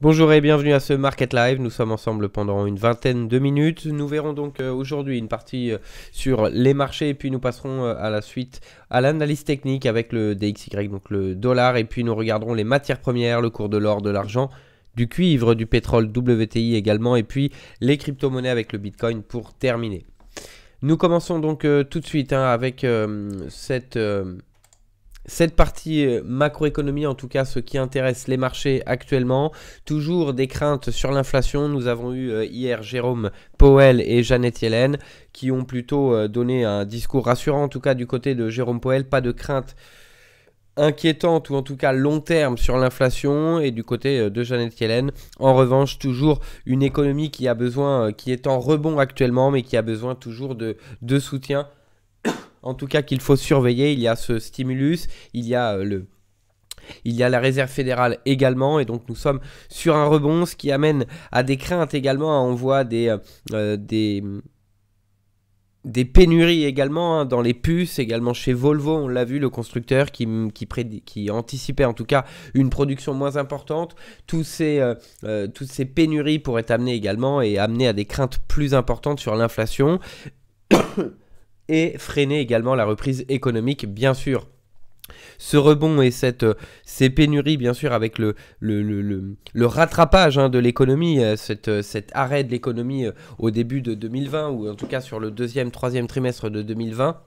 Bonjour et bienvenue à ce Market Live. Nous sommes ensemble pendant une vingtaine de minutes. Nous verrons donc euh, aujourd'hui une partie euh, sur les marchés et puis nous passerons euh, à la suite à l'analyse technique avec le DXY, donc le dollar. Et puis nous regarderons les matières premières, le cours de l'or, de l'argent, du cuivre, du pétrole, WTI également. Et puis les crypto-monnaies avec le Bitcoin pour terminer. Nous commençons donc tout de suite hein, avec cette cette partie euh, macroéconomie, en tout cas ce qui intéresse les marchés actuellement, toujours des craintes sur l'inflation. Nous avons eu euh, hier Jérôme Powell et Jeannette Yellen qui ont plutôt euh, donné un discours rassurant, en tout cas du côté de Jérôme Powell, pas de crainte inquiétante ou en tout cas long terme sur l'inflation et du côté de Jeannette Yellen. En revanche, toujours une économie qui a besoin, qui est en rebond actuellement, mais qui a besoin toujours de, de soutien en tout cas qu'il faut surveiller. Il y a ce stimulus, il y a euh, le... Il y a la réserve fédérale également, et donc nous sommes sur un rebond, ce qui amène à des craintes également. Hein. On voit des, euh, euh, des, des pénuries également hein, dans les puces, également chez Volvo, on l'a vu, le constructeur qui, qui, anticipait en tout cas une production moins importante. Tous ces, toutes ces pénuries pourraient amener également et amener à des craintes plus importantes sur l'inflation et freiner également la reprise économique, bien sûr. Ce rebond et cette, euh, ces pénuries, bien sûr, avec le, le, le, le rattrapage hein, de l'économie, euh, cette, euh, cet arrêt de l'économie au début de 2020, ou en tout cas sur le deuxième, troisième trimestre de 2020,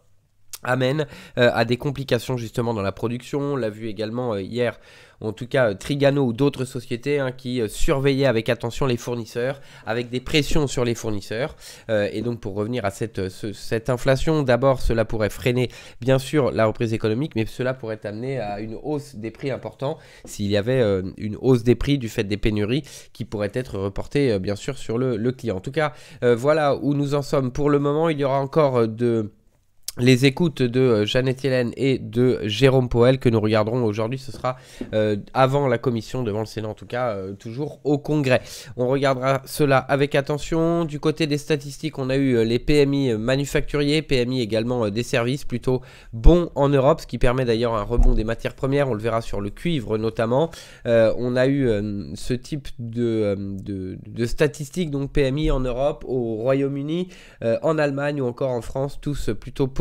amène euh, à des complications justement dans la production. On l'a vu également euh, hier, en tout cas euh, Trigano ou d'autres sociétés hein, qui surveillaient avec attention les fournisseurs, avec des pressions sur les fournisseurs. et donc pour revenir à cette, cette inflation, d'abord cela pourrait freiner bien sûr la reprise économique, mais cela pourrait amener à une hausse des prix importants s'il y avait une hausse des prix du fait des pénuries qui pourraient être reportées bien sûr sur le, le client. En tout cas, voilà où nous en sommes pour le moment. Il y aura encore de les écoutes de euh, Jeannette Hélène et de Jérôme Poel que nous regarderons aujourd'hui. Ce sera euh, avant la commission, devant le Sénat en tout cas, euh, toujours au Congrès. On regardera cela avec attention. Du côté des statistiques, on a eu les PMI manufacturiers, PMI également des services, plutôt bons en Europe, ce qui permet d'ailleurs un rebond des matières premières. On le verra sur le cuivre notamment. on a eu ce type de, de, de, statistiques, donc PMI en Europe, au Royaume-Uni, en Allemagne ou encore en France, tous plutôt positifs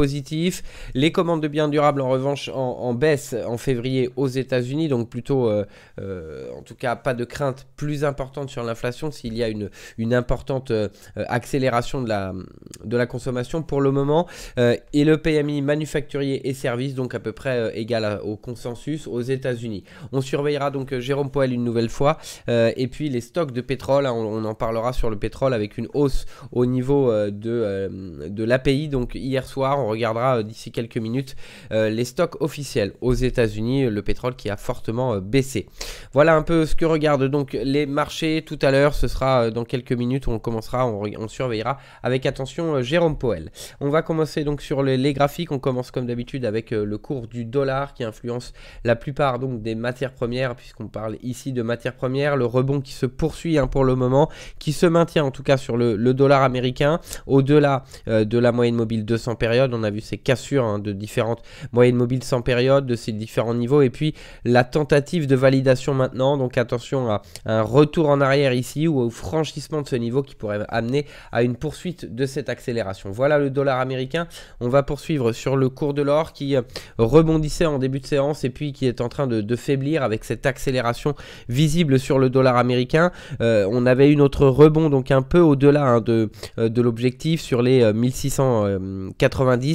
les commandes de biens durables, en revanche, en, baisse en février aux États-Unis. Donc, plutôt, euh, euh, en tout cas, pas de crainte plus importante sur l'inflation s'il y a une, importante euh, accélération de la, consommation pour le moment. et le PMI manufacturier et services, donc à peu près égal au consensus aux États-Unis. On surveillera donc Jérôme Poel une nouvelle fois. et puis, les stocks de pétrole, hein, on, en parlera sur le pétrole avec une hausse au niveau de, de l'API. Donc, hier soir, regardera euh, d'ici quelques minutes euh, les stocks officiels aux États-Unis, euh, le pétrole qui a fortement baissé. Voilà un peu ce que regardent donc les marchés tout à l'heure. Ce sera dans quelques minutes, on commencera, on, surveillera avec attention Jérôme Poel. On va commencer donc sur les, graphiques. On commence comme d'habitude avec le cours du dollar qui influence la plupart donc des matières premières, puisqu'on parle ici de matières premières. Le rebond qui se poursuit hein, pour le moment, qui se maintient en tout cas sur le, dollar américain au-delà de la moyenne mobile 200 périodes on a vu ces cassures hein, de différentes moyennes mobiles sans période, de ces différents niveaux, et puis la tentative de validation maintenant, donc attention à un retour en arrière ici ou au franchissement de ce niveau qui pourrait amener à une poursuite de cette accélération. Voilà le dollar américain, on va poursuivre sur le cours de l'or qui euh, rebondissait en début de séance et puis qui est en train de, faiblir avec cette accélération visible sur le dollar américain. Euh, on avait eu notre rebond donc un peu au-delà hein, de, euh, de l'objectif sur les 1690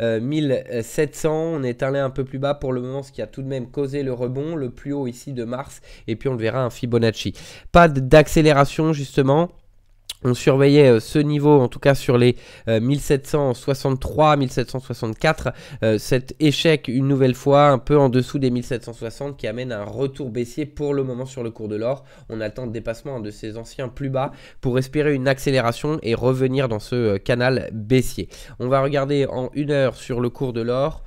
1700. Euh, on est allé un peu plus bas pour le moment, ce qui a tout de même causé le rebond. Le plus haut ici de mars. Et puis on le verra, un Fibonacci. Pas d'accélération justement on surveillait euh, ce niveau, en tout cas sur les 1763, euh, 1764, euh, cet échec une nouvelle fois, un peu en dessous des 1760, qui amène un retour baissier pour le moment sur le cours de l'or. On attend le dépassement hein, de ces anciens plus bas pour espérer une accélération et revenir dans ce canal baissier. On va regarder en une heure sur le cours de l'or.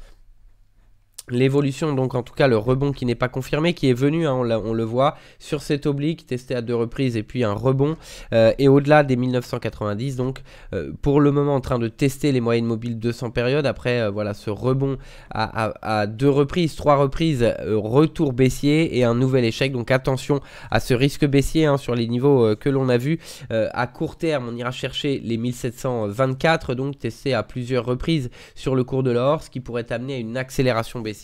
L'évolution, donc en tout cas le rebond qui n'est pas confirmé, qui est venu, hein, on, le voit, sur cet oblique testé à deux reprises et puis un rebond, euh, et au-delà des 1990, donc euh, pour le moment en train de tester les moyennes mobiles 200 périodes, après euh, voilà ce rebond à, deux reprises, trois reprises, retour baissier et un nouvel échec, donc attention à ce risque baissier hein, sur les niveaux que l'on a vu à court terme, on ira chercher les 1724, donc testé à plusieurs reprises sur le cours de l'or, ce qui pourrait amener à une accélération baissière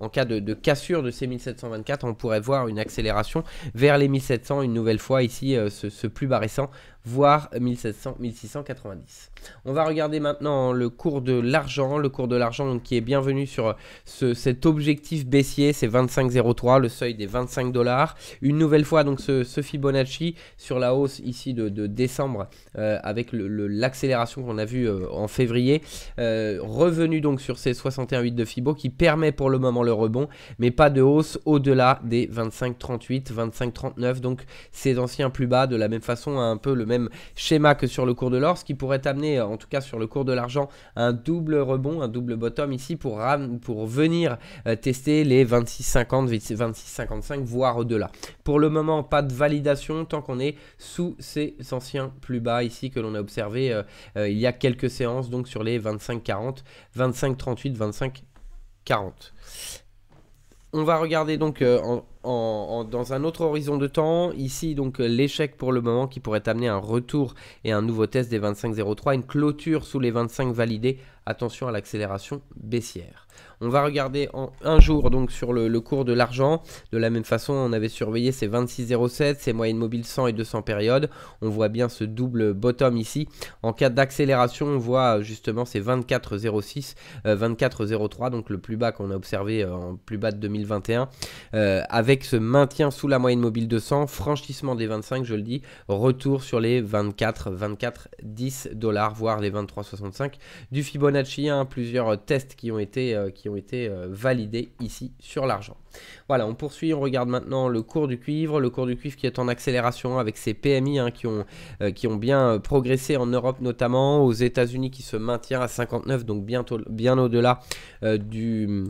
en cas de, cassure de ces 1724, on pourrait voir une accélération vers les 1700 une nouvelle fois ici, euh, ce, ce plus bas récent voire 1700-1690. On va regarder maintenant le cours de l'argent, le cours de l'argent qui est bienvenu sur euh, cet objectif baissier, c'est 25,03, le seuil des 25 dollars. Une nouvelle fois donc ce, Fibonacci sur la hausse ici de, décembre euh, avec l'accélération le, qu'on a vue euh, en février, revenu donc sur ces 61,8 de Fibo qui permet pour le moment le rebond, mais pas de hausse au-delà des 25,38, 25,39, donc ces anciens plus bas de la même façon un peu le même schéma que sur le cours de l'or, ce qui pourrait amener, en tout cas sur le cours de l'argent, un double rebond, un double bottom ici pour, pour venir euh, tester les 26,50, 26,55, voire au-delà. Pour le moment, pas de validation tant qu'on est sous ces anciens plus bas ici que l'on a observé euh, euh, il y a quelques séances, donc sur les 25,40, 25,38, 25,40. On va regarder donc euh, dans un autre horizon de temps, ici donc euh, l'échec pour le moment qui pourrait amener un retour et un nouveau test des 25.03, une clôture sous les 25 validés, attention à l'accélération baissière. On va regarder en un jour donc sur le, cours de l'argent. De la même façon, on avait surveillé ces 26,07, ces moyennes mobiles 100 et 200 périodes. On voit bien ce double bottom ici. En cas d'accélération, on voit euh, justement ces 24,06, 24,03, euh, donc le plus bas qu'on a observé euh, en plus bas de 2021, avec ce maintien sous la moyenne mobile 200, franchissement des 25, je le dis, retour sur les 24, 24, 10 dollars, voire les 23,65 du Fibonacci. Hein. plusieurs tests qui ont été, qui été euh, validés ici sur l'argent. Voilà, on poursuit, on regarde maintenant le cours du cuivre, le cours du cuivre qui est en accélération avec ses PMI hein, qui, ont, euh, qui ont bien euh, progressé en Europe notamment, aux États-Unis qui se maintient à 59, donc bientôt, bien au-delà du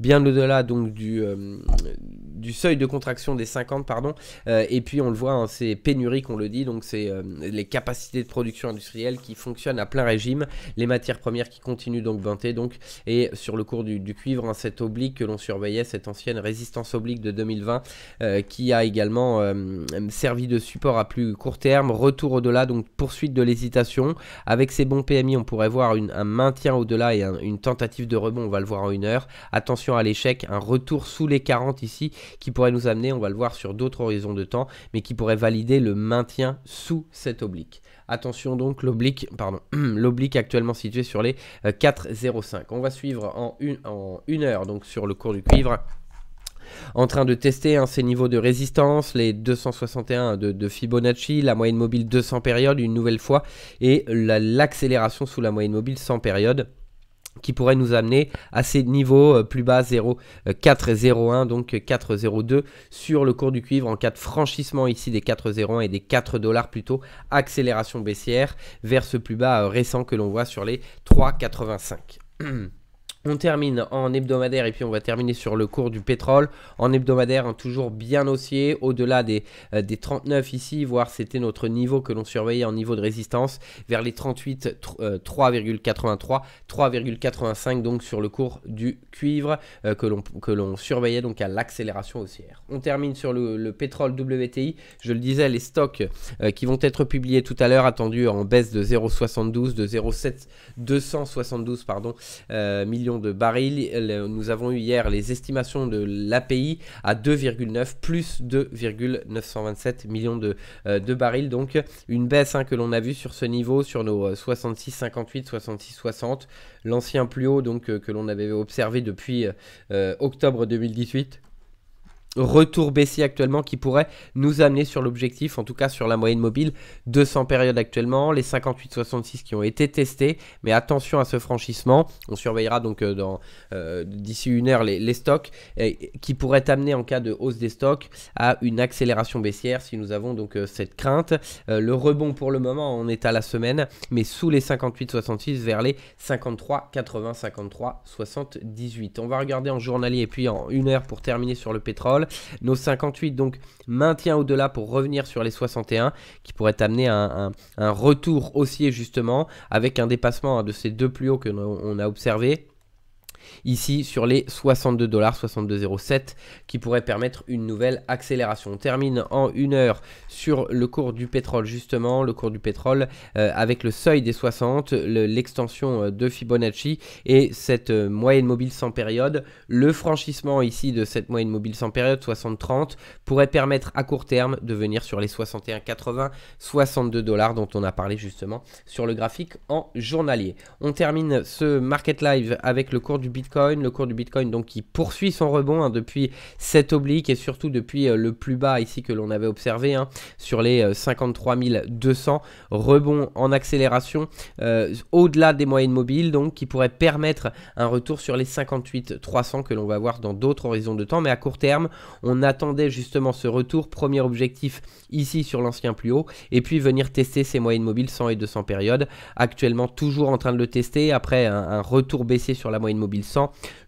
bien au-delà donc du, euh, du seuil de contraction des 50 pardon euh, et puis on le voit hein, c'est pénurie qu'on le dit donc c'est euh, les capacités de production industrielle qui fonctionnent à plein régime les matières premières qui continuent donc d'augmenter donc et sur le cours du, cuivre hein, cet cette oblique que l'on surveillait cette ancienne résistance oblique de 2020 qui a également servi de support à plus court terme retour au-delà donc poursuite de l'hésitation avec ces bons PMI on pourrait voir un maintien au-delà et une tentative de rebond on va le voir en une heure attention à l'échec, un retour sous les 40 ici qui pourrait nous amener, on va le voir sur d'autres horizons de temps, mais qui pourrait valider le maintien sous cet oblique. Attention donc l'oblique, pardon, l'oblique actuellement situé sur les 4,05. Euh, on va suivre en une, heure donc sur le cours du cuivre en train de tester hein, ces niveaux de résistance, les 261 de, Fibonacci, la moyenne mobile 200 périodes une nouvelle fois et l'accélération sous la moyenne mobile 100 périodes qui pourrait nous amener à ces niveaux euh, plus bas 0,401 euh, donc 4,02 euh, sur le cours du cuivre en cas de franchissement ici des 4,01 et des 4 dollars plutôt accélération baissière vers ce plus bas récent que l'on voit sur les 3,85. On termine en hebdomadaire et puis on va terminer sur le cours du pétrole. En hebdomadaire, hein, toujours bien haussier, au-delà des, euh, des, 39 ici, voire c'était notre niveau que l'on surveillait en niveau de résistance, vers les 38, 3,83, 3,85 donc sur le cours du cuivre euh, que l'on surveillait donc à l'accélération haussière. On termine sur le, pétrole WTI. Je le disais, les stocks euh, qui vont être publiés tout à l'heure, attendus en baisse de 0,72, de 0,7, 272 pardon, millions de barils. Nous avons eu hier les estimations de l'API à 2,9 plus 2,927 millions euh, de, barils. Donc une baisse hein, que l'on a vue sur ce niveau, sur nos 66,58 euh, 66,60, l'ancien plus haut donc, euh, que l'on avait observé depuis octobre 2018 retour baissier actuellement qui pourrait nous amener sur l'objectif, en tout cas sur la moyenne mobile, 200 périodes actuellement, les 58,66 qui ont été testés, mais attention à ce franchissement, on surveillera donc euh, dans euh, d'ici une heure les, stocks, qui pourraient amener en cas de hausse des stocks à une accélération baissière si nous avons donc euh, cette crainte. le rebond pour le moment, on est à la semaine, mais sous les 58,66 vers les 53, 80, 53, 78. On va regarder en journalier et puis en une heure pour terminer sur le pétrole. Nos 58, donc maintient au-delà pour revenir sur les 61, qui pourrait amener un, un, retour haussier justement, avec un dépassement hein, de ces deux plus hauts que on a observé ici sur les 62 dollars 62,07 qui pourrait permettre une nouvelle accélération. On termine en une heure sur le cours du pétrole justement, le cours du pétrole euh, avec le seuil des 60, l'extension euh, de Fibonacci et cette euh, moyenne mobile sans période. Le franchissement ici de cette moyenne mobile sans période 60,30 pourrait permettre à court terme de venir sur les 61,80, 62 dollars dont on a parlé justement sur le graphique en journalier. On termine ce market live avec le cours du Bitcoin, le cours du Bitcoin donc qui poursuit son rebond hein, depuis cette oblique et surtout depuis euh, le plus bas ici que l'on avait observé hein, sur les 53 200 rebond en accélération euh, au-delà des moyennes mobiles donc qui pourrait permettre un retour sur les 58 300 que l'on va voir dans d'autres horizons de temps mais à court terme on attendait justement ce retour premier objectif ici sur l'ancien plus haut et puis venir tester ces moyennes mobiles 100 et 200 périodes actuellement toujours en train de le tester après un retour baissé sur la moyenne mobile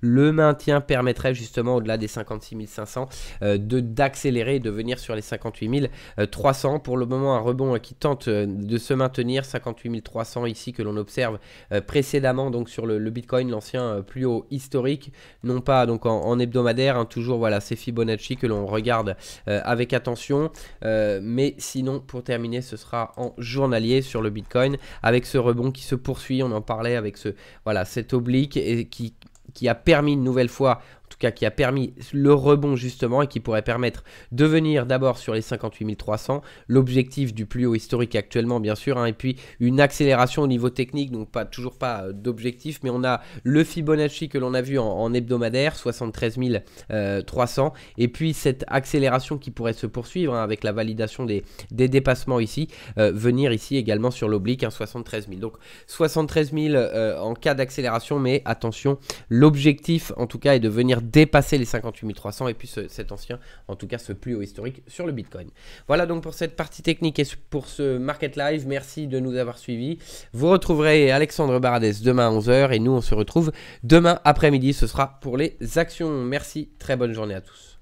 le maintien permettrait justement au-delà des 56 500 euh, d'accélérer et de venir sur les 58 300. Pour le moment, un rebond qui tente euh, de se maintenir, 58 300 ici que l'on observe euh, précédemment donc sur le, Bitcoin, l'ancien plus haut historique, non pas donc en, hebdomadaire, hein, toujours voilà ces Fibonacci que l'on regarde avec attention, mais sinon pour terminer, ce sera en journalier sur le Bitcoin avec ce rebond qui se poursuit. On en parlait avec ce voilà cet oblique et qui qui a permis une nouvelle fois cas qui a permis le rebond justement et qui pourrait permettre de venir d'abord sur les 58 300, l'objectif du plus haut historique actuellement bien sûr, hein, et puis une accélération au niveau technique, donc pas toujours pas euh, d'objectif, mais on a le Fibonacci que l'on a vu en, hebdomadaire, 73 300, euh, et puis cette accélération qui pourrait se poursuivre hein, avec la validation des, des dépassements ici, euh, venir ici également sur l'oblique, hein, 73 000. Donc 73 000 en cas d'accélération, mais attention, l'objectif en tout cas est de venir dépasser les 58 300 et puis cet ancien, en tout cas ce plus haut historique sur le Bitcoin. Voilà donc pour cette partie technique et pour ce Market Live. Merci de nous avoir suivis. Vous retrouverez Alexandre Baradès demain à 11h et nous on se retrouve demain après-midi. Ce sera pour les actions. Merci, très bonne journée à tous.